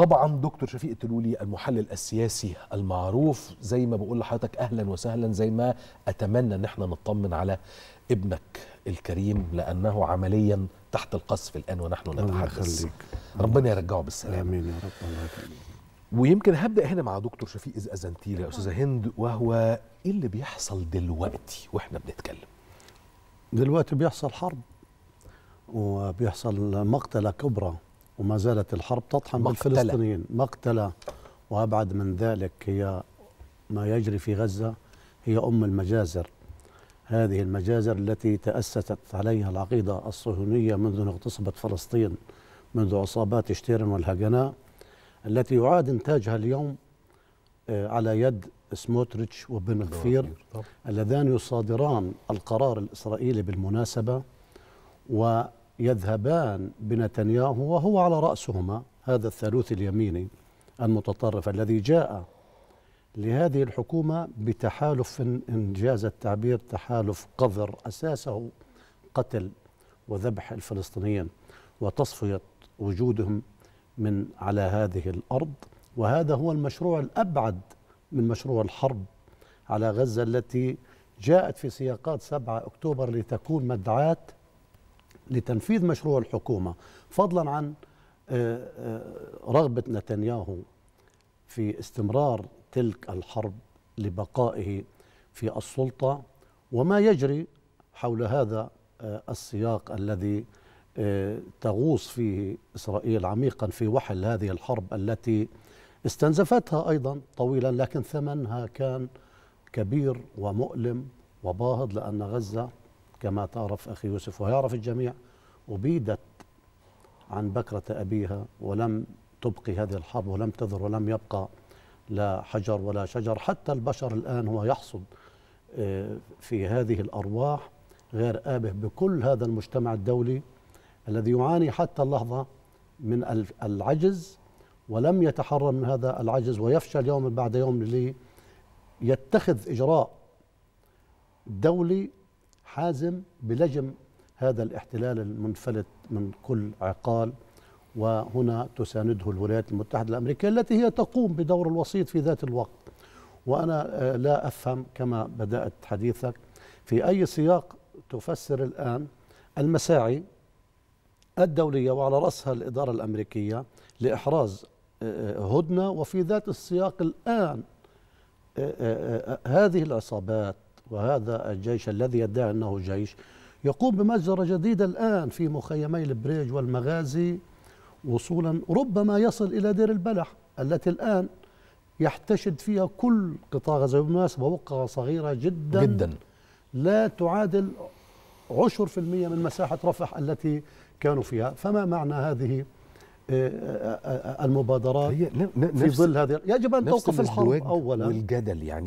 طبعا دكتور شفيق التلولي المحلل السياسي المعروف زي ما بقول لحضرتك اهلا وسهلا زي ما اتمنى ان احنا نطمن على ابنك الكريم لانه عمليا تحت القصف الان ونحن نتحدث ربنا يرجعه بالسلامه امين يا رب الله يخليك ويمكن هبدا هنا مع دكتور شفيق ازازنتيل يا استاذه هند وهو ايه اللي بيحصل دلوقتي واحنا بنتكلم دلوقتي بيحصل حرب وبيحصل مقتله كبرى وما زالت الحرب تطحن مقتلة. بالفلسطينيين مقتلة وأبعد من ذلك هي ما يجري في غزة هي أم المجازر هذه المجازر التي تأسست عليها العقيدة الصهيونية منذ أن اغتصبت فلسطين منذ عصابات شتيرن والهجناء التي يعاد إنتاجها اليوم آه، على يد سموتريتش وبن غفير اللذان يصادران القرار الإسرائيلي بالمناسبة و يذهبان بنتنياهو وهو على رأسهما هذا الثالوث اليميني المتطرف الذي جاء لهذه الحكومة بتحالف إن جاز التعبير تحالف قذر أساسه قتل وذبح الفلسطينيين وتصفية وجودهم من على هذه الأرض وهذا هو المشروع الأبعد من مشروع الحرب على غزة التي جاءت في سياقات 7 أكتوبر لتكون مدعاة لتنفيذ مشروع الحكومة فضلا عن آه، آه، رغبة نتنياهو في استمرار تلك الحرب لبقائه في السلطة وما يجري حول هذا آه، السياق الذي تغوص فيه إسرائيل عميقا في وحل هذه الحرب التي استنزفتها أيضا طويلا لكن ثمنها كان كبير ومؤلم وباهظ لأن غزة كما تعرف أخي يوسف ويعرف الجميع أبيدت عن بكرة أبيها ولم تبقي هذه الحرب ولم تذر ولم يبقى لا حجر ولا شجر حتى البشر الآن هو يحصد آه، في هذه الأرواح غير آبه بكل هذا المجتمع الدولي الذي يعاني حتى اللحظة من العجز ولم يتحرر من هذا العجز ويفشل يوم بعد يوم ليتخذ إجراء دولي حازم بلجم هذا الاحتلال المنفلت من كل عقال وهنا تسانده الولايات المتحدة الأمريكية التي هي تقوم بدور الوسيط في ذات الوقت وأنا لا أفهم كما بدأت حديثك في أي سياق تفسر الآن المساعي الدولية وعلى رأسها الإدارة الأمريكية لإحراز آه، آه، هدنة وفي ذات السياق الآن آه، هذه العصابات وهذا الجيش الذي يدعي أنه جيش يقوم بمجزرة جديدة الآن في مخيمي البريج والمغازي وصولا ربما يصل إلى دير البلح التي الآن يحتشد فيها كل قطاع غزة بالمناسبة وقعه صغيرة جدا جدا لا تعادل عشر في المية من مساحة رفح التي كانوا فيها فما معنى هذه آه، آه، آه، المبادرات هي في ظل هذه يجب أن توقف الحرب أولا والجدل يعني